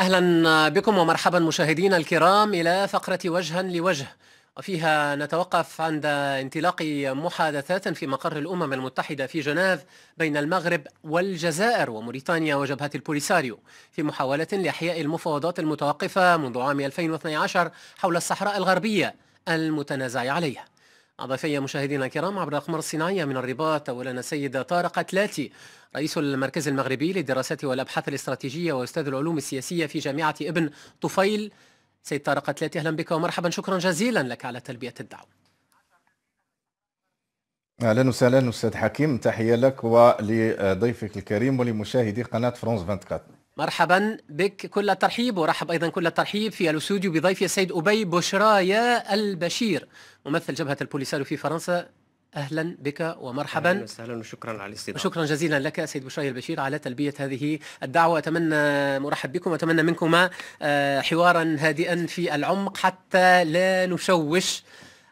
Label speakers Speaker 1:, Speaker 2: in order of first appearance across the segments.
Speaker 1: أهلا بكم ومرحبا مشاهدينا الكرام إلى فقرة وجها لوجه وفيها نتوقف عند انطلاق محادثات في مقر الأمم المتحدة في جنيف بين المغرب والجزائر وموريتانيا وجبهة البوليساريو في محاولة لإحياء المفاوضات المتوقفة منذ عام 2012 حول الصحراء الغربية المتنازع عليها أضافي مشاهدينا الكرام عبر الأقمار الصناعية من الرباط ولنا السيد طارق أتلاتي رئيس المركز المغربي للدراسات والأبحاث الاستراتيجية وأستاذ العلوم السياسية في جامعة ابن طفيل سيد طارق أتلاتي أهلا بك ومرحبا شكرا جزيلا لك على تلبية الدعوة
Speaker 2: اهلا وسهلا استاذ حكيم تحيه لك ولضيفك الكريم ولمشاهدي قناه فرونس 24
Speaker 1: مرحبا بك كل الترحيب ورحب ايضا كل الترحيب في الاستوديو بضيفي السيد ابي بشرايا البشير ممثل جبهه البوليساريو في فرنسا اهلا بك ومرحبا اهلا وسهلا وشكرا على الاستضافه وشكرا جزيلا لك سيد بشرايا البشير على تلبيه هذه الدعوه اتمنى مرحب بكم واتمنى منكما آه، حوارا هادئا في العمق حتى لا نشوش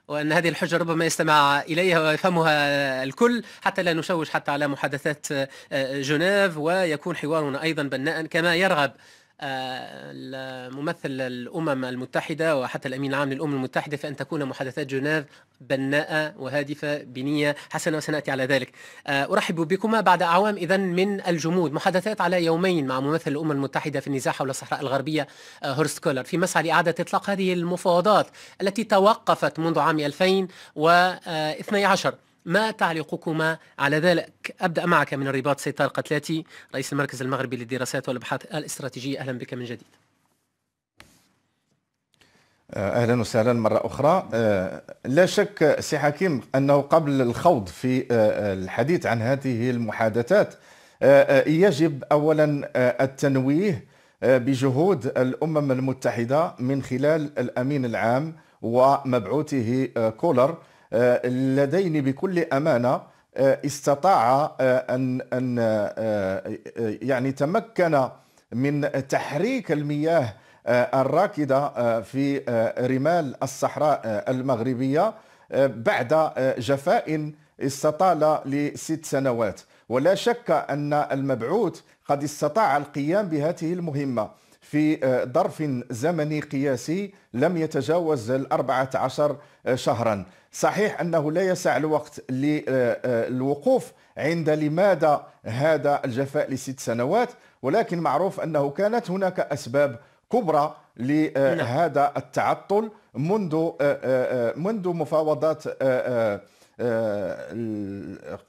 Speaker 1: وأن هذه الحجة ربما يستمع إليها ويفهمها الكل حتى لا نشوش حتى على محادثات آه، آه، جنيف ويكون حوارنا أيضا بناء كما يرغب الممثل الأمم المتحدة وحتى الأمين العام للأمم المتحدة في أن تكون محادثات جنيف بناءة وهادفة بنية حسنة وسنأتي على ذلك آه، أرحب بكما بعد أعوام إذا من الجمود محادثات على يومين مع ممثل الأمم المتحدة في النزاع حول الصحراء الغربية آه، هورست كولر في مسعى لإعادة إطلاق هذه المفاوضات التي توقفت منذ عام 2012 ما تعليقكما على ذلك أبدأ معك من الرباط سيطار قتلاتي رئيس المركز المغربي للدراسات والأبحاث الاستراتيجية أهلا بك من جديد
Speaker 2: آه، اهلا وسهلا مره اخرى آه، لا شك سي حكيم انه قبل الخوض في آه، الحديث عن هذه المحادثات يجب اولا التنويه بجهود الامم المتحده من خلال الامين العام ومبعوثه كولر آه، اللذين بكل امانه آه، استطاع آه، ان ان يعني تمكن من تحريك المياه الراكده في رمال الصحراء المغربيه بعد جفاء استطال لست سنوات ولا شك ان المبعوث قد استطاع القيام بهذه المهمه في ظرف زمني قياسي لم يتجاوز الأربعة عشر شهرا صحيح انه لا يسع الوقت للوقوف عند لماذا هذا الجفاء لست سنوات ولكن معروف انه كانت هناك اسباب كبرى لهذا التعطل منذ منذ مفاوضات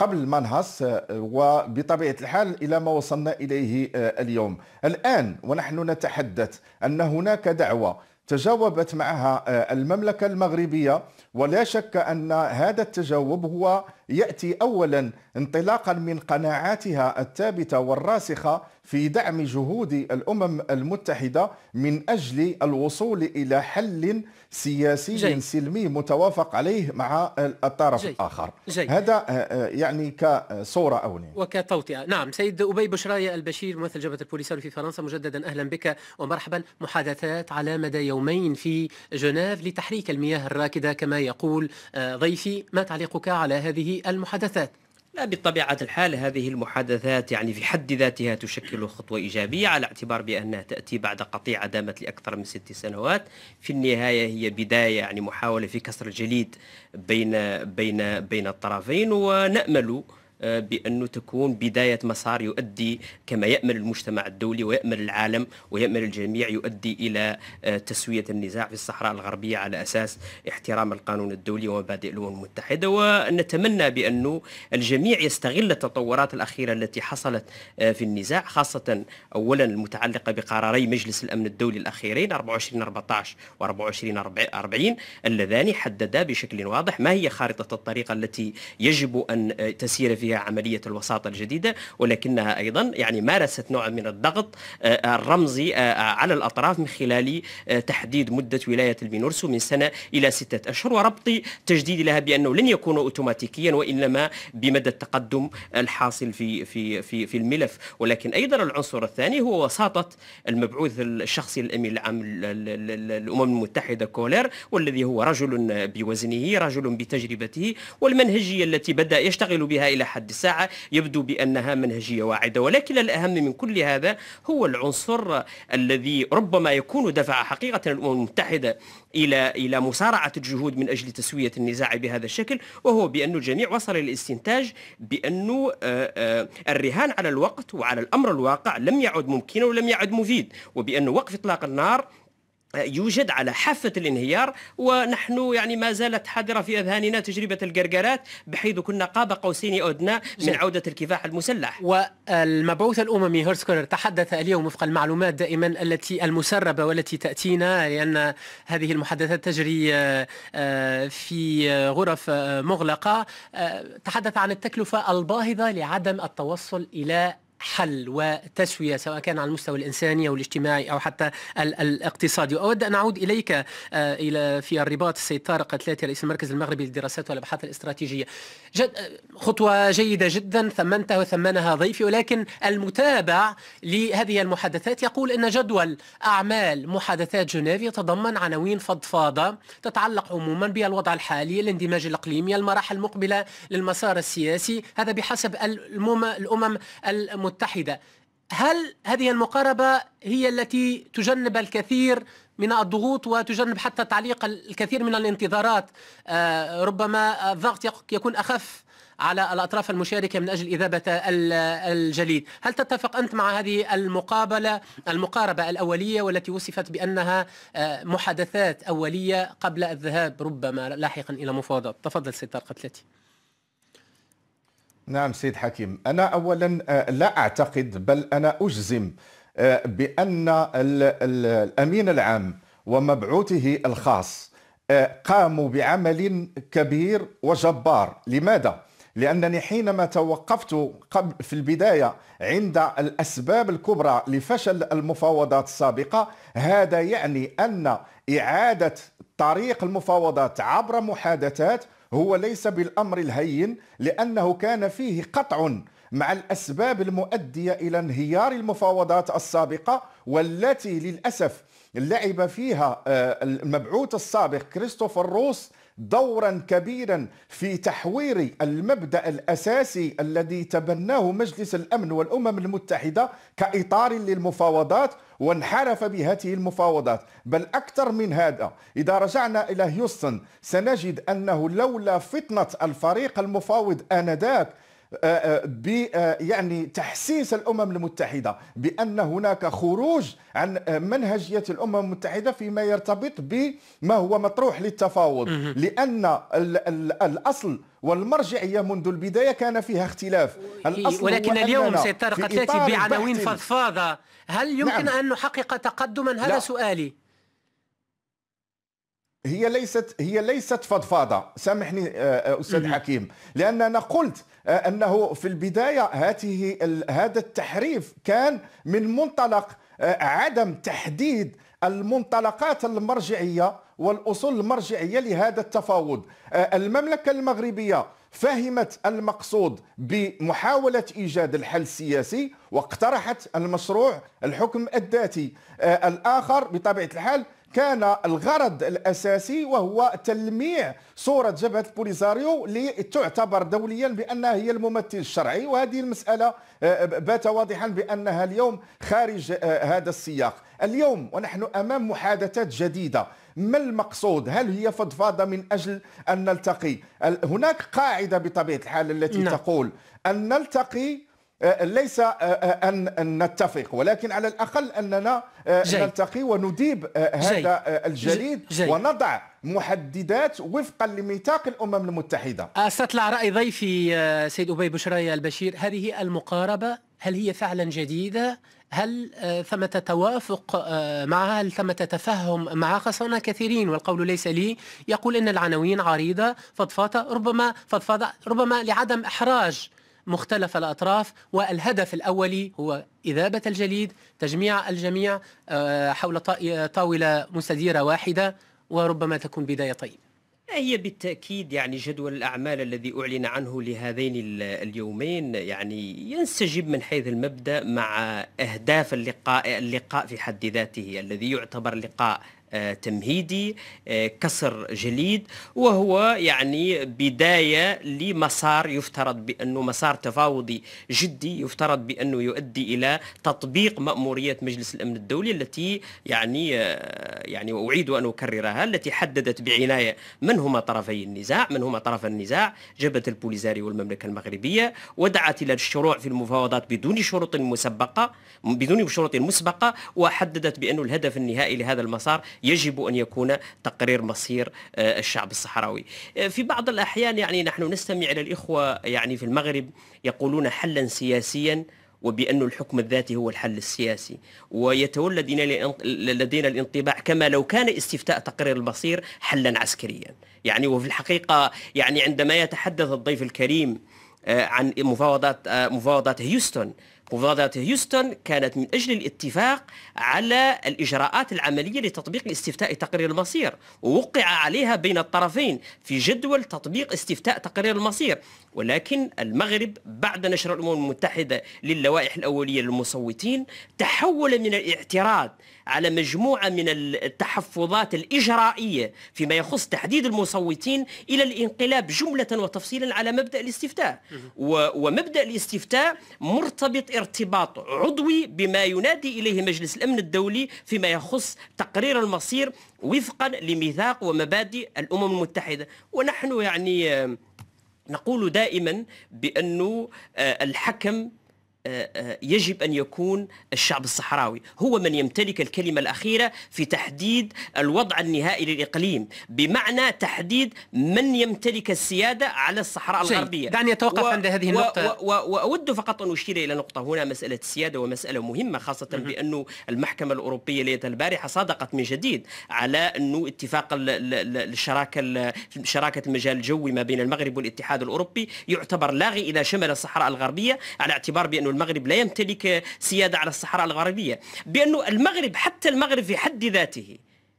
Speaker 2: قبل منهس وبطبيعة الحال إلى ما وصلنا إليه اليوم الآن ونحن نتحدث أن هناك دعوة تجاوبت معها المملكة المغربية ولا شك أن هذا التجاوب هو ياتي اولا انطلاقا من قناعاتها الثابته والراسخه في دعم جهود الامم المتحده من اجل الوصول الى حل سياسي جاي. سلمي متوافق عليه مع الطرف جاي. الاخر جاي. هذا آه، آه، يعني كصوره اولية
Speaker 1: وكتوطئه نعم سيد ابي بشرايه البشير ممثل جبهه البوليساريو في فرنسا مجددا اهلا بك ومرحبا محادثات على مدى يومين في جنيف لتحريك المياه الراكده كما يقول آه، ضيفي ما تعليقك على هذه المحادثات لا
Speaker 3: بطبيعة الحال هذه المحادثات يعني في حد ذاتها تشكل خطوة إيجابية على اعتبار بأنها تأتي بعد قطيعة دامت لأكثر من ست سنوات في النهاية هي بداية يعني محاولة في كسر الجليد بين بين بين الطرفين ونأمل آه، بانه تكون بدايه مسار يؤدي كما يامل المجتمع الدولي ويامل العالم ويامل الجميع يؤدي الى آه، تسويه النزاع في الصحراء الغربيه على اساس احترام القانون الدولي ومبادئ الامم المتحده ونتمنى بانه الجميع يستغل التطورات الاخيره التي حصلت آه، في النزاع خاصه اولا المتعلقه بقراري مجلس الامن الدولي الاخيرين 24 14 و 24 40 اللذان حددا بشكل واضح ما هي خارطه الطريق التي يجب ان تسير فيها فيها عملية الوساطة الجديدة ولكنها أيضا يعني مارست نوع من الضغط آه، الرمزي آه، آه، على الأطراف من خلال تحديد مدة ولاية المينورسو من سنة إلى ستة أشهر وربط تجديد لها بأنه لن يكون أوتوماتيكيا وإنما بمدى التقدم الحاصل في في في في الملف ولكن أيضا العنصر الثاني هو وساطة المبعوث الشخصي الأمين العام للأمم المتحدة كولر والذي هو رجل بوزنه رجل بتجربته والمنهجية التي بدأ يشتغل بها إلى حد حد الساعة يبدو بأنها منهجية واعدة ولكن الأهم من كل هذا هو العنصر الذي ربما يكون دفع حقيقة الأمم المتحدة إلى إلى مسارعة الجهود من أجل تسوية النزاع بهذا الشكل وهو بأن الجميع وصل إلى الاستنتاج بأن آه، آه، الرهان على الوقت وعلى الأمر الواقع لم يعد ممكنا ولم يعد مفيد وبأن وقف إطلاق النار يوجد على حافة الانهيار ونحن يعني ما زالت حاضرة في أذهاننا تجربة القرقرات بحيث كنا قاب قوسين أدنى من نعم. عودة الكفاح المسلح
Speaker 1: والمبعوث الأممي هيرسكولر تحدث اليوم وفق المعلومات دائما التي المسربة والتي تأتينا لأن هذه المحادثات تجري آه، آه، في غرف آه، مغلقة تحدث عن التكلفة الباهظة لعدم التوصل إلى حل وتسوية سواء كان على المستوى الإنساني أو الاجتماعي أو حتى الاقتصادي وأود أن أعود إليك آه، إلى في الرباط السيد طارق الثلاثي رئيس المركز المغربي للدراسات والأبحاث الاستراتيجية جد خطوة جيدة جدا ثمنتها وثمنها ضيفي ولكن المتابع لهذه المحادثات يقول أن جدول أعمال محادثات جنيف يتضمن عناوين فضفاضة تتعلق عموما بالوضع الحالي الاندماج الإقليمي المراحل المقبلة للمسار السياسي هذا بحسب الأمم الامم المتحدة هل هذه المقاربة هي التي تجنب الكثير من الضغوط وتجنب حتى تعليق الكثير من الانتظارات آه، ربما الضغط يكون أخف على الأطراف المشاركة من أجل إذابة الجليد هل تتفق أنت مع هذه المقابلة المقاربة الأولية والتي وصفت بأنها آه، محادثات أولية قبل الذهاب ربما لاحقا إلى مفاوضات تفضل سيد طارق
Speaker 2: نعم سيد حكيم أنا أولا آه، لا أعتقد بل أنا أجزم آه، بأن الأمين العام ومبعوثه الخاص آه، قاموا بعمل كبير وجبار لماذا؟ لأنني حينما توقفت قبل في البداية عند الأسباب الكبرى لفشل المفاوضات السابقة هذا يعني أن إعادة طريق المفاوضات عبر محادثات هو ليس بالأمر الهين لأنه كان فيه قطع مع الأسباب المؤدية إلى انهيار المفاوضات السابقة والتي للأسف لعب فيها آه، المبعوث السابق كريستوفر روس دورا كبيرا في تحوير المبدا الاساسي الذي تبناه مجلس الامن والامم المتحده كاطار للمفاوضات وانحرف بهذه المفاوضات بل أكثر من هذا إذا رجعنا إلى هيوستن سنجد أنه لولا فطنة الفريق المفاوض آنذاك آه، آه، ب آه، يعني تحسيس الامم المتحده بان هناك خروج عن منهجيه الامم المتحده فيما يرتبط بما هو مطروح للتفاوض لان الاصل والمرجعيه منذ البدايه كان فيها اختلاف
Speaker 1: الأصل ولكن اليوم سيد طارق بعناوين فضفاضه هل يمكن نعم. ان نحقق تقدما هذا سؤالي
Speaker 2: هي ليست هي ليست فضفاضه سامحني آه، آه، استاذ حكيم لان انا قلت آه، انه في البدايه هذه هذا التحريف كان من منطلق عدم تحديد المنطلقات المرجعيه والاصول المرجعيه لهذا التفاوض المملكه المغربيه فهمت المقصود بمحاولة إيجاد الحل السياسي واقترحت المشروع الحكم الذاتي الآخر بطبيعة الحال كان الغرض الاساسي وهو تلميع صوره جبهه البوليزاريو لتعتبر دوليا بانها هي الممثل الشرعي وهذه المساله آه، بات واضحا بانها اليوم خارج آه، هذا السياق اليوم ونحن امام محادثات جديده ما المقصود هل هي فضفاضه من اجل ان نلتقي هناك قاعده بطبيعه الحال التي نعم. تقول ان نلتقي أه، ليس أه، أه، ان نتفق ولكن على الاقل اننا جاي. نلتقي ونديب هذا الجليد جاي. ونضع محددات وفقا لميثاق الامم المتحده.
Speaker 1: استطلع راي ضيفي سيد ابي بشرية البشير هذه المقاربه هل هي فعلا جديده؟ هل ثمة توافق معها هل ثمة تفهم معها خاصة كثيرين والقول ليس لي يقول إن العناوين عريضة فضفاضة ربما فضفاضة ربما لعدم إحراج مختلف الأطراف والهدف الأولي هو إذابة الجليد تجميع الجميع آه، حول طاولة مستديرة واحدة وربما تكون بداية طيبة
Speaker 3: هي بالتأكيد يعني جدول الأعمال الذي أعلن عنه لهذين اليومين يعني ينسجم من حيث المبدأ مع أهداف اللقاء اللقاء في حد ذاته الذي يعتبر لقاء آه، تمهيدي آه، كسر جليد وهو يعني بداية لمسار يفترض بأنه مسار تفاوضي جدي يفترض بأنه يؤدي إلى تطبيق مأمورية مجلس الأمن الدولي التي يعني آه، يعني وأعيد أن أكررها التي حددت بعناية من هما طرفي النزاع من هما طرف النزاع جبهة البوليزاري والمملكة المغربية ودعت إلى الشروع في المفاوضات بدون شروط مسبقة بدون شروط مسبقة وحددت بانه الهدف النهائي لهذا المسار يجب أن يكون تقرير مصير آه، الشعب الصحراوي آه، في بعض الأحيان يعني نحن نستمع إلى الإخوة يعني في المغرب يقولون حلا سياسيا وبأن الحكم الذاتي هو الحل السياسي ويتولد لدينا الانطباع كما لو كان استفتاء تقرير المصير حلا عسكريا يعني وفي الحقيقة يعني عندما يتحدث الضيف الكريم آه، عن مفاوضات مفاوضات هيوستن مفوضية هيوستن كانت من أجل الاتفاق على الإجراءات العملية لتطبيق استفتاء تقرير المصير ووقع عليها بين الطرفين في جدول تطبيق استفتاء تقرير المصير ولكن المغرب بعد نشر الأمم المتحدة للوائح الأولية للمصوتين تحول من الاعتراض على مجموعة من التحفظات الإجرائية فيما يخص تحديد المصوتين إلى الانقلاب جملة وتفصيلا على مبدأ الاستفتاء ومبدأ الاستفتاء مرتبط ارتباط عضوي بما ينادي إليه مجلس الأمن الدولي فيما يخص تقرير المصير وفقا لميثاق ومبادئ الأمم المتحدة ونحن يعني نقول دائما بأن آه، الحكم يجب أن يكون الشعب الصحراوي هو من يمتلك الكلمة الأخيرة في تحديد الوضع النهائي للإقليم بمعنى تحديد من يمتلك السيادة على الصحراء الغربية دعني أتوقف و... عند هذه النقطة و... و... وأود فقط أن أشير إلى نقطة هنا مسألة السيادة ومسألة مهمة خاصة بأن المحكمة الأوروبية ليلة البارحة صادقت من جديد على أنه اتفاق الشراكة ال... شراكة المجال الجوي ما بين المغرب والاتحاد الأوروبي يعتبر لاغي إلى شمل الصحراء الغربية على اعتبار بأن المغرب لا يمتلك سيادة على الصحراء الغربية بأن المغرب حتى المغرب في حد ذاته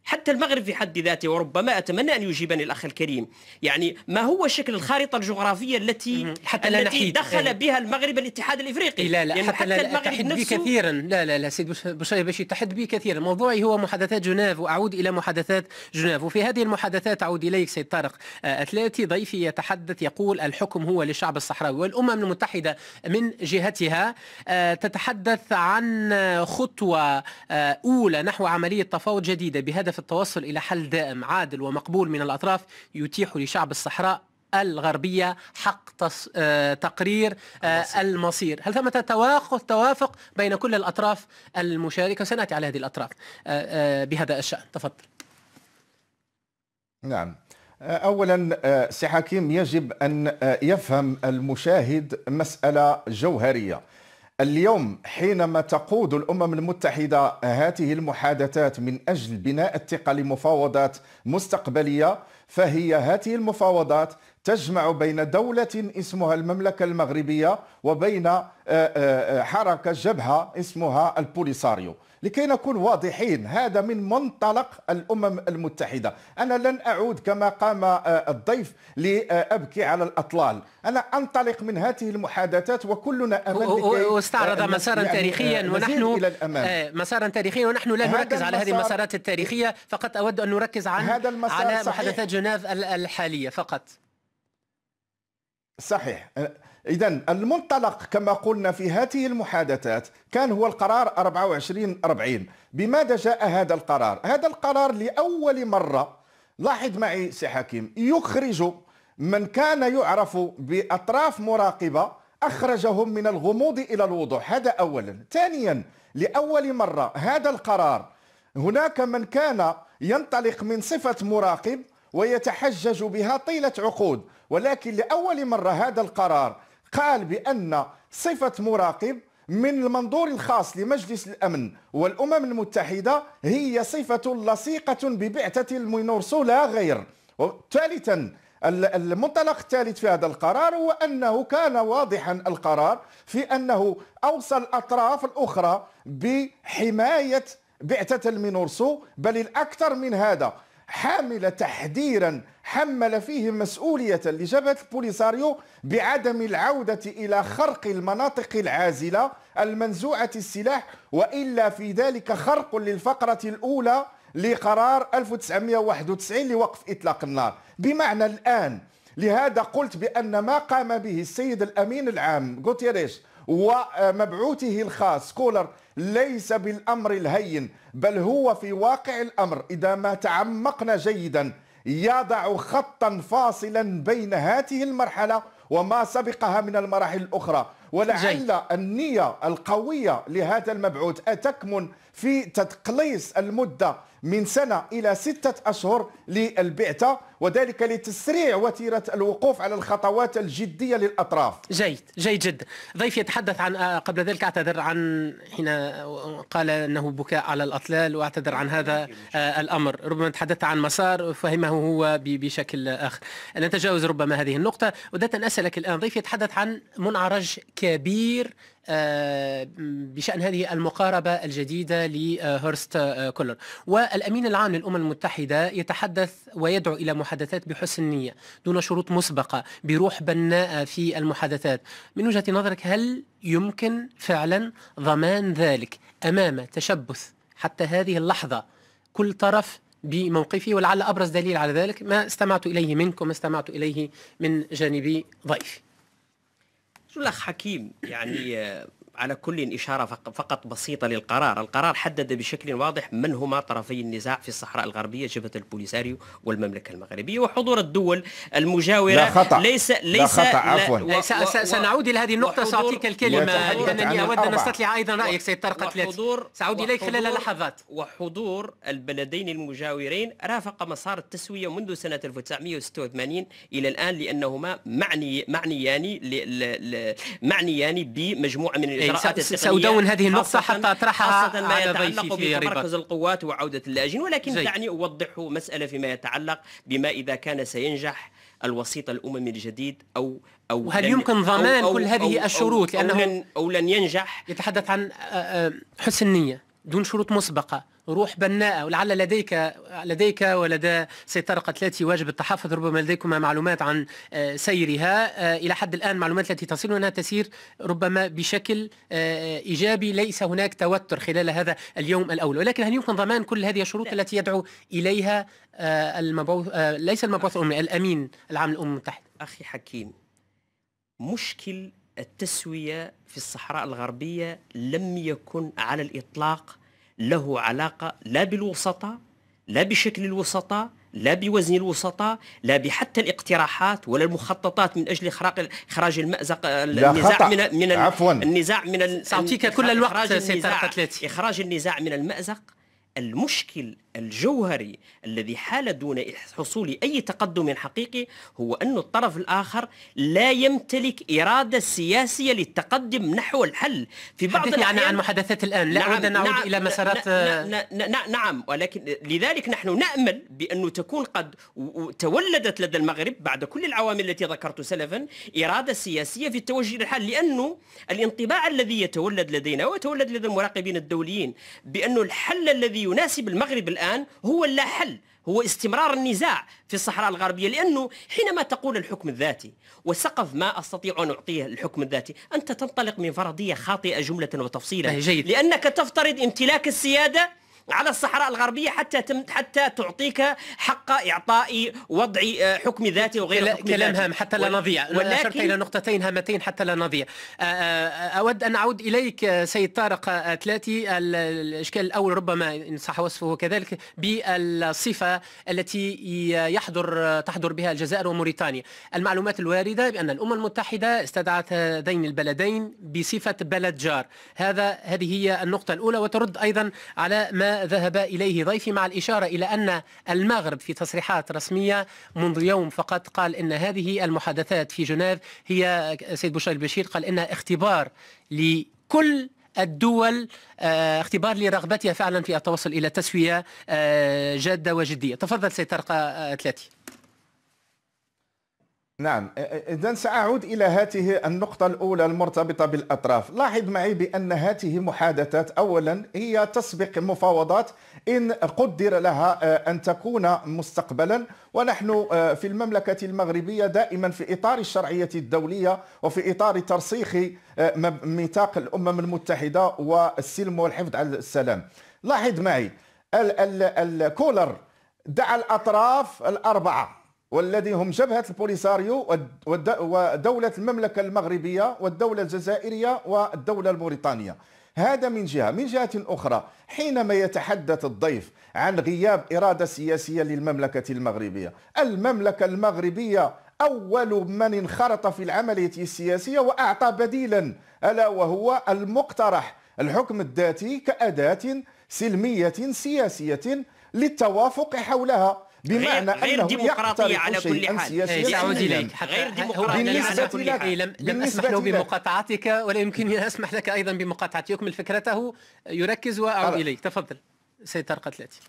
Speaker 3: حتى المغرب في حد ذاته وربما أتمنى أن يجيبني الأخ الكريم يعني ما هو شكل الخارطة الجغرافية التي حتى لا التي دخل يعني. بها المغرب الاتحاد الإفريقي لا لا يعني حتى, حتى لا المغرب نفسه
Speaker 1: كثيرا لا لا لا سيد بشير باش يتحد به كثيرا موضوعي هو محادثات جنيف وأعود إلى محادثات جنيف وفي هذه المحادثات أعود إليك سيد طارق آه، أتلاتي ضيفي يتحدث يقول الحكم هو للشعب الصحراوي والأمم المتحدة من جهتها آه، تتحدث عن خطوة آه، أولى نحو عملية تفاوض جديدة بهدف التوصل إلى حل دائم عادل ومقبول من الأطراف يتيح لشعب الصحراء الغربية حق تص... آه... تقرير آه... المصير هل ثمة توافق توافق بين كل الأطراف المشاركة سنأتي على هذه الأطراف آه... آه، بهذا الشأن تفضل
Speaker 2: نعم آه، أولا آه، سي حكيم يجب أن يفهم المشاهد مسألة جوهرية اليوم حينما تقود الامم المتحده هذه المحادثات من اجل بناء الثقه لمفاوضات مستقبليه فهي هذه المفاوضات تجمع بين دولة اسمها المملكة المغربية وبين آه، آه، آه، حركة جبهة اسمها البوليساريو لكي نكون واضحين هذا من منطلق الأمم المتحدة أنا لن أعود كما قام الضيف لأبكي على الأطلال أنا أنطلق من هذه المحادثات
Speaker 1: وكلنا أمام واستعرض مسارا يعني تاريخيا ونحن إلى الأمام. مسارا تاريخيا ونحن لا نركز على هذه المسارات التاريخية فقط أود أن نركز عن هذا المسار على محادثات جنيف الحالية فقط
Speaker 2: صحيح إذا المنطلق كما قلنا في هذه المحادثات كان هو القرار 24 40 بماذا جاء هذا القرار؟ هذا القرار لأول مرة لاحظ معي سي حكيم يخرج من كان يعرف بأطراف مراقبة أخرجهم من الغموض إلى الوضوح هذا أولا ثانيا لأول مرة هذا القرار هناك من كان ينطلق من صفة مراقب ويتحجج بها طيلة عقود ولكن لأول مرة هذا القرار قال بأن صفة مراقب من المنظور الخاص لمجلس الأمن والأمم المتحدة هي صفة لصيقة ببعثة المنورسو لا غير ثالثا المنطلق الثالث في هذا القرار هو أنه كان واضحا القرار في أنه أوصى الأطراف الأخرى بحماية بعثة المينورسو بل الأكثر من هذا حامل تحذيرا حمل فيه مسؤولية لجبهة البوليساريو بعدم العودة إلى خرق المناطق العازلة المنزوعة السلاح وإلا في ذلك خرق للفقرة الأولى لقرار 1991 لوقف إطلاق النار بمعنى الآن لهذا قلت بأن ما قام به السيد الأمين العام غوتيريش ومبعوثه الخاص كولر ليس بالامر الهين بل هو في واقع الامر اذا ما تعمقنا جيدا يضع خطا فاصلا بين هذه المرحله وما سبقها من المراحل الاخرى ولعل النية القوية لهذا المبعوث أتكمن في تقليص المدة من سنة إلى ستة أشهر للبعثة وذلك لتسريع وتيرة الوقوف على الخطوات الجدية للأطراف
Speaker 1: جيد جيد جدا ضيف يتحدث عن آه، قبل ذلك أعتذر عن حين آه، قال أنه بكاء على الأطلال وأعتذر عن هذا آه، الأمر ربما تحدثت عن مسار فهمه هو بشكل آخر نتجاوز ربما هذه النقطة ودات أن أسألك الآن ضيف يتحدث عن منعرج كبير آه، بشأن هذه المقاربة الجديدة لهورست آه، كولر والأمين العام للأمم المتحدة يتحدث ويدعو إلى محادثات بحسن نية دون شروط مسبقة بروح بناءة في المحادثات من وجهة نظرك هل يمكن فعلا ضمان ذلك أمام تشبث حتى هذه اللحظة كل طرف بموقفه ولعل أبرز دليل على ذلك ما استمعت إليه منك وما استمعت إليه من جانبي ضيفي شو لك حكيم
Speaker 3: يعني على كل إشارة فقط بسيطة للقرار القرار حدد بشكل واضح من هما طرفي النزاع في الصحراء الغربية جبهة البوليساريو والمملكة المغربية وحضور الدول المجاورة لا خطأ ليس ليس لا خطأ عفوا لا سنعود إلى هذه النقطة سأعطيك الكلمة لأنني أود أن أستطلع أيضا رأيك سيد طارق وحضور سأعود إليك خلال لحظات وحضور البلدين المجاورين رافق مسار التسوية منذ سنة 1986 إلى الآن لأنهما معني معنيان معنيان بمجموعة من إيه. يعني الاجراءات سأدون هذه
Speaker 1: النقطه حتى اطرحها خاصه ما يتعلق بتمركز
Speaker 3: القوات وعوده اللاجئين ولكن زي. دعني اوضح مساله فيما يتعلق بما اذا كان سينجح الوسيط الاممي الجديد او او هل يمكن ضمان أو كل هذه أو الشروط أو لانه أو لن,
Speaker 1: او لن ينجح يتحدث عن حسن نيه دون شروط مسبقه روح بناءة ولعل لديك لديك ولدى سيطرة قتلاتي واجب التحفظ ربما لديكما معلومات عن آه، سيرها آه، إلى حد الآن معلومات التي تصل أنها تسير ربما بشكل آه، إيجابي ليس هناك توتر خلال هذا اليوم الأول ولكن هل يمكن ضمان كل هذه الشروط التي يدعو إليها المبعوث ليس المبعوث الأممي الأمين العام للأمم المتحدة أخي حكيم مشكل التسوية
Speaker 3: في الصحراء الغربية لم يكن على الإطلاق له علاقة لا بالوسطاء لا بشكل الوسطاء لا بوزن الوسطاء لا بحتى الاقتراحات ولا المخططات من اجل اخراج اخراج المازق النزاع خطأ. من من عفوا النزاع من ساعطيك كل الوقت اخراج النزاع, إخراج النزاع من المازق المشكل الجوهري الذي حال دون حصول أي تقدم حقيقي هو أن الطرف الآخر لا يمتلك إرادة سياسية للتقدم نحو الحل في بعض الأحيان عن محادثات الآن لا نعم، أريد أن أعود نعم إلى مسارات نعم, نعم ولكن لذلك نحن نأمل بأنه تكون قد تولدت لدى المغرب بعد كل العوامل التي ذكرت سلفا إرادة سياسية في التوجه للحل لأنه الانطباع الذي يتولد لدينا ويتولد لدى المراقبين الدوليين بأنه الحل الذي يناسب المغرب الآن هو اللا حل هو استمرار النزاع في الصحراء الغربية لأنه حينما تقول الحكم الذاتي وسقف ما أستطيع أن أعطيه الحكم الذاتي أنت تنطلق من فرضية خاطئة جملة وتفصيلا طيب، جيد. لأنك تفترض امتلاك السيادة على الصحراء الغربية حتى تم حتى تعطيك حق إعطاء وضع آه،
Speaker 1: حكم ذاتي وغير حكم كلام هام حتى لا نضيع ولكن إلى نقطتين هامتين حتى لا نضيع آه، آه، أود أن أعود إليك سيد طارق ثلاثي الإشكال الأول ربما إن صح وصفه كذلك بالصفة التي يحضر تحضر بها الجزائر وموريتانيا المعلومات الوارده بان الامم المتحده استدعت هذين البلدين بصفه بلد جار هذا هذه هي النقطه الاولى وترد ايضا على ما ذهب إليه ضيفي مع الإشارة إلى أن المغرب في تصريحات رسمية منذ يوم فقط قال أن هذه المحادثات في جنيف هي سيد بشار البشير قال أنها اختبار لكل الدول آه، اختبار لرغبتها فعلا في التوصل الى تسويه آه، جاده وجديه تفضل سيد ترقى
Speaker 2: نعم اذا ساعود الى هذه النقطه الاولى المرتبطه بالاطراف لاحظ معي بان هذه محادثات اولا هي تسبق مفاوضات ان قدر لها آه، ان تكون مستقبلا ونحن آه، في المملكه المغربيه دائما في اطار الشرعيه الدوليه وفي اطار ترسيخ آه، ميثاق الامم المتحده والسلم والحفظ على السلام لاحظ معي الكولر دعا الاطراف الاربعه والذي هم جبهة البوليساريو ودولة المملكة المغربية والدولة الجزائرية والدولة الموريتانية هذا من جهة من جهة أخرى حينما يتحدث الضيف عن غياب إرادة سياسية للمملكة المغربية المملكة المغربية أول من انخرط في العملية السياسية وأعطى بديلا ألا وهو المقترح الحكم الذاتي كأداة سلمية سياسية للتوافق حولها بمعنى غير ديمقراطية على كل حال إيه، سأعود إليك غير ديمقراطية على كل لم, لم أسمح له
Speaker 1: بمقاطعتك ولا يمكنني أن أسمح لك أيضا بمقاطعتي يكمل فكرته يركز وأعود إليك تفضل سيد طارق التي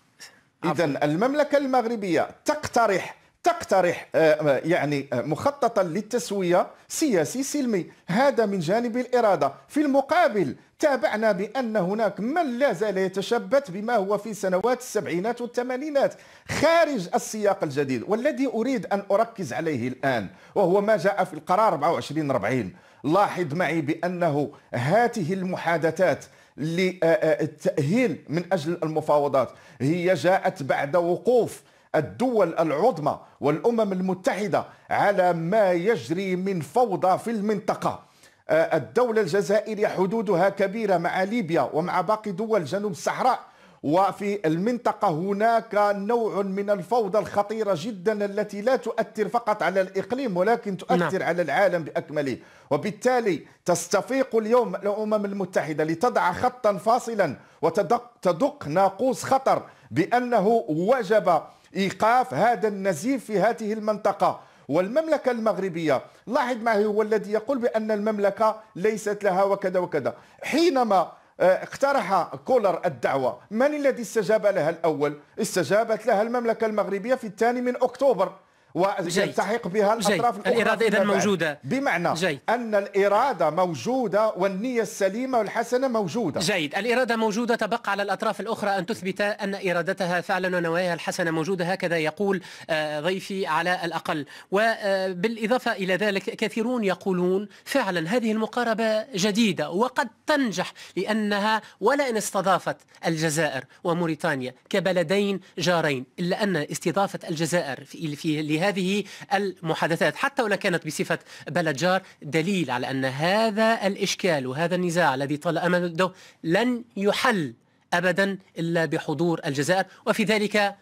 Speaker 2: إذا المملكة المغربية تقترح تقترح آه، آه، يعني آه، مخططا للتسويه سياسي سلمي هذا من جانب الاراده في المقابل تابعنا بأن هناك من لا زال يتشبت بما هو في سنوات السبعينات والثمانينات خارج السياق الجديد والذي أريد أن أركز عليه الآن وهو ما جاء في القرار 2440 لاحظ معي بأنه هاته المحادثات للتأهيل من أجل المفاوضات هي جاءت بعد وقوف الدول العظمى والأمم المتحدة على ما يجري من فوضى في المنطقة آه، الدولة الجزائرية حدودها كبيرة مع ليبيا ومع باقي دول جنوب الصحراء وفي المنطقة هناك نوع من الفوضى الخطيرة جدا التي لا تؤثر فقط على الإقليم ولكن تؤثر نعم. على العالم بأكمله وبالتالي تستفيق اليوم الأمم المتحدة لتضع خطا فاصلا وتدق تدق ناقوس خطر بأنه وجب إيقاف هذا النزيف في هذه المنطقة والمملكة المغربية لاحظ معي هو الذي يقول بأن المملكة ليست لها وكذا وكذا حينما آه، اقترح كولر الدعوة من الذي استجاب لها الأول؟ استجابت لها المملكة المغربية في الثاني من أكتوبر ويلتحق بها الاطراف الاخرى الاراده اذا موجوده بمعنى جيد. ان الاراده موجوده والنيه السليمه والحسنه موجوده جيد
Speaker 1: الاراده موجوده تبقى على الاطراف الاخرى ان تثبت ان ارادتها فعلا ونواياها الحسنه موجوده هكذا يقول آه، ضيفي على الاقل وبالاضافه آه، الى ذلك كثيرون يقولون فعلا هذه المقاربه جديده وقد تنجح لانها ان استضافت الجزائر وموريتانيا كبلدين جارين الا ان استضافه الجزائر في, في هذه المحادثات حتى ولو كانت بصفة بلد جار دليل على أن هذا الإشكال وهذا النزاع الذي طال أمده لن يحل أبدا إلا بحضور الجزائر وفي ذلك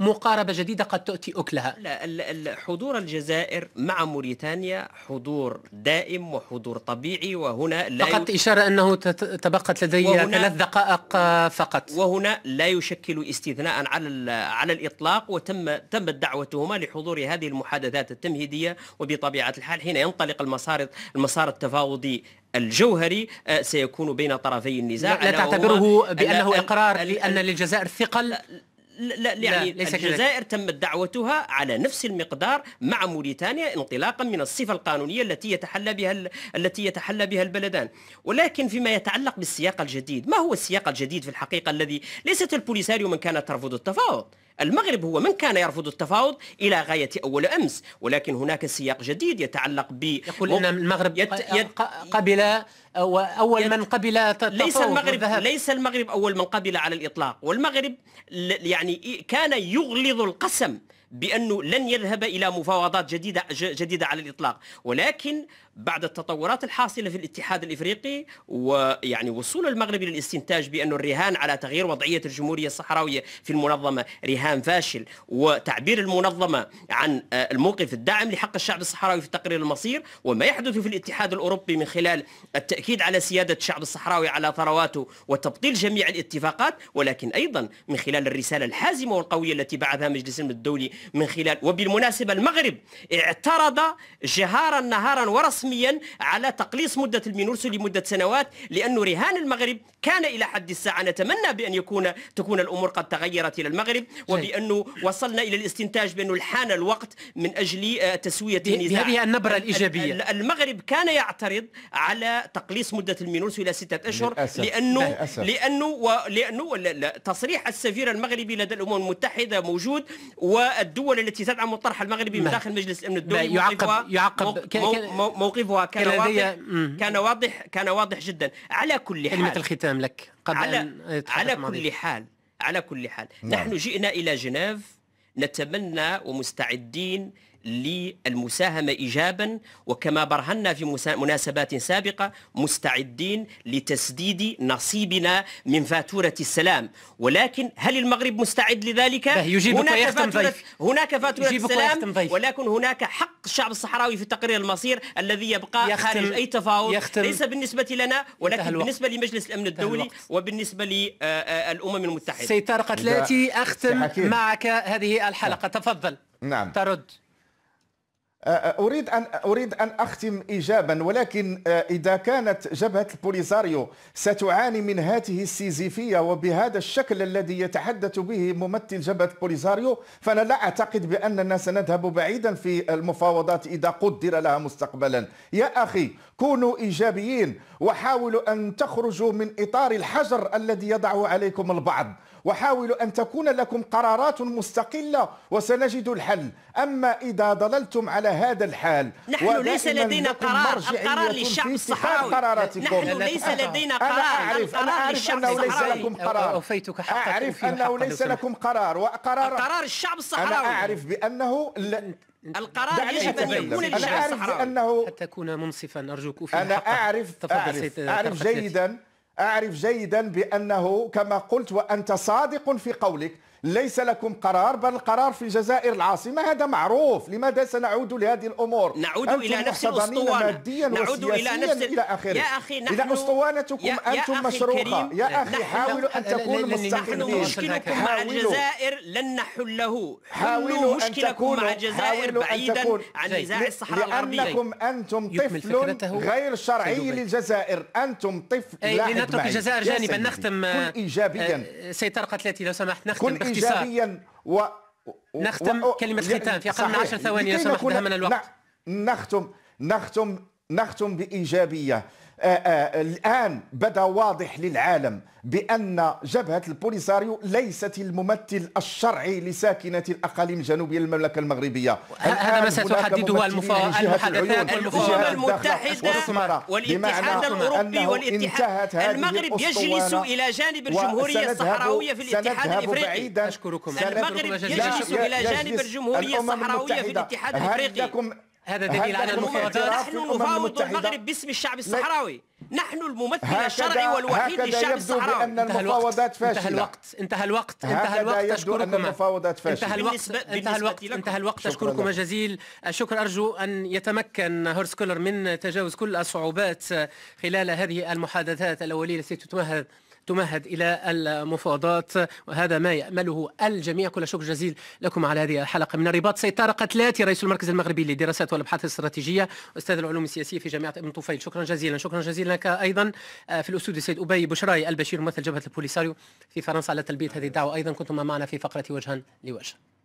Speaker 1: مقاربة جديدة قد تؤتي أكلها لا
Speaker 3: حضور الجزائر مع موريتانيا حضور دائم وحضور طبيعي وهنا لا فقط ي...
Speaker 1: إشارة أنه تبقت لدي ثلاث
Speaker 3: دقائق آه، فقط وهنا لا يشكل استثناء على على الإطلاق وتم تمت دعوتهما لحضور هذه المحادثات التمهيدية وبطبيعة الحال حين ينطلق المسار المسار التفاوضي الجوهري آه، سيكون بين طرفي النزاع لا, لا تعتبره بأنه إقرار
Speaker 1: لأن للجزائر ثقل لا, لا يعني ليس الجزائر
Speaker 3: كذلك. تمت دعوتها على نفس المقدار مع موريتانيا انطلاقا من الصفه القانونيه التي يتحلى بها التي يتحلى بها البلدان ولكن فيما يتعلق بالسياق الجديد ما هو السياق الجديد في الحقيقه الذي ليست البوليساريو من كانت ترفض التفاوض المغرب هو من كان يرفض التفاوض الى غايه اول امس ولكن هناك سياق جديد يتعلق ب يقول ان المغرب يت... يت... قبل واول من قبل ليس المغرب ليس المغرب اول من قبل على الاطلاق والمغرب يعني كان يغلظ القسم بانه لن يذهب الى مفاوضات جديده جديده على الاطلاق ولكن بعد التطورات الحاصله في الاتحاد الافريقي ويعني وصول المغرب للاستنتاج بأن الرهان على تغيير وضعيه الجمهوريه الصحراويه في المنظمه رهان فاشل وتعبير المنظمه عن آه، الموقف الداعم لحق الشعب الصحراوي في تقرير المصير وما يحدث في الاتحاد الاوروبي من خلال التاكيد على سياده الشعب الصحراوي على ثرواته وتبطيل جميع الاتفاقات ولكن ايضا من خلال الرساله الحازمه والقويه التي بعثها مجلس الدولي من خلال وبالمناسبه المغرب اعترض جهارا نهارا ورصا رسميا على تقليص مدة المينورسو لمدة سنوات لأن رهان المغرب كان إلى حد الساعة نتمنى بأن يكون تكون الأمور قد تغيرت إلى المغرب وبأنه وصلنا إلى الاستنتاج بأنه حان الوقت من أجل آه، تسوية النزاع هذه النبرة الإيجابية المغرب كان يعترض على تقليص مدة المينورسو إلى ستة أشهر لأنه لأنه لأنه ولأنه تصريح السفير المغربي لدى الأمم المتحدة موجود والدول التي تدعم الطرح المغربي من داخل مجلس الأمن الدولي يعقب يعقب موقفها كان واضح كان واضح كان واضح جدا على كل حال كلمة
Speaker 1: الختام لك قبل على, أن على كل
Speaker 3: حال على كل حال نعم. نحن جئنا إلى جنيف نتمنى ومستعدين للمساهمة إيجابا وكما برهنا في مناسبات سابقة مستعدين لتسديد نصيبنا من فاتورة السلام ولكن هل المغرب مستعد لذلك؟ هناك فاتورة, هناك فاتورة السلام ولكن هناك حق الشعب الصحراوي في تقرير المصير الذي يبقى خارج أي تفاوض يختم ليس بالنسبة لنا ولكن بالنسبة لمجلس الأمن الدولي وبالنسبة للأمم آه، آه، المتحدة سيد طارق
Speaker 1: أختم معك هذه الحلقة نعم. تفضل نعم ترد
Speaker 2: آه، اريد ان اريد ان اختم ايجابا ولكن آه، اذا كانت جبهه البوليزاريو ستعاني من هاته السيزيفيه وبهذا الشكل الذي يتحدث به ممثل جبهه البوليزاريو فانا لا اعتقد باننا سنذهب بعيدا في المفاوضات اذا قدر لها مستقبلا يا اخي كونوا ايجابيين وحاولوا ان تخرجوا من اطار الحجر الذي يضعه عليكم البعض وحاولوا أن تكون لكم قرارات مستقلة وسنجد الحل أما إذا ضللتم على هذا الحال نحن ليس لدينا قرار القرار للشعب الصحراوي نحن ليس لدينا قرار أعرف أنا أعرف أنه ليس لكم قرار أوفيتك حقك أعرف أنه ليس لكم قرار وقرار قرار الشعب الصحراوي أنا أعرف
Speaker 1: بأنه القرار يجب ان يكون للشعب
Speaker 2: الصحراوي حتى
Speaker 1: تكون منصفا ارجوك أنا أعرف
Speaker 2: أعرف, أعرف جيدا أعرف جيدا بأنه كما قلت وأنت صادق في قولك ليس لكم قرار بل القرار في الجزائر العاصمة هذا معروف لماذا سنعود لهذه الأمور نعود إلى نفس الأسطوانة ماديا نعود إلى نفس إلى آخره يا أخي نحن إلى أسطوانتكم يا أنتم يا مشروخة يا أخي حاولوا أن تكونوا مستقلين مشكلكم مع الجزائر
Speaker 3: لن نحله حاولوا مشكلكم مع الجزائر بعيدا
Speaker 2: عن طيب. نزاع الصحراء الغربية لأنكم أنتم طفل غير شرعي للجزائر
Speaker 1: أنتم طفل لنترك الجزائر جانبا نختم كن إيجابيا آه، سيد لو سمحت نختم ايجابيا و... و... نختم و... كلمة ختام في أقل من 10 ثواني لو سمحت من الوقت
Speaker 2: نختم نختم نختم بإيجابية الآن بدا واضح للعالم بأن جبهة البوليساريو ليست الممثل الشرعي لساكنة الأقاليم الجنوبية للمملكة المغربية هذا ما ستحدده المحادثات الأمم المتحدة والاتحاد الأوروبي والاتحاد المغرب يجلس إلى جانب الجمهورية الصحراوية في الاتحاد
Speaker 3: الإفريقي أشكركم المغرب يجلس إلى جانب الجمهورية الصحراوية في الاتحاد الإفريقي
Speaker 1: هذا دليل على المفاوضات نحن نفاوض المغرب باسم الشعب الصحراوي نحن الممثل الشرعي والوحيد للشعب الصحراوي بأن انتهى الوقت انتهى الوقت انتهى الوقت انتهى الوقت اشكركم
Speaker 2: انتهى الوقت انتهى الوقت
Speaker 1: انتهى الوقت اشكركم جزيل الشكر ارجو ان يتمكن هورس كولر من تجاوز كل الصعوبات خلال هذه المحادثات الاوليه التي تتمهد تمهد إلى المفاوضات وهذا ما يأمله الجميع كل شكر جزيل لكم على هذه الحلقة من الرباط سيد طارق قتلاتي رئيس المركز المغربي للدراسات والأبحاث الاستراتيجية أستاذ العلوم السياسية في جامعة ابن طفيل شكرا جزيلا شكرا جزيلا لك أيضا آه، في الأسود السيد أبي بشراي البشير ممثل جبهة البوليساريو في فرنسا على تلبية هذه الدعوة أيضا كنتم معنا في فقرة وجها لوجه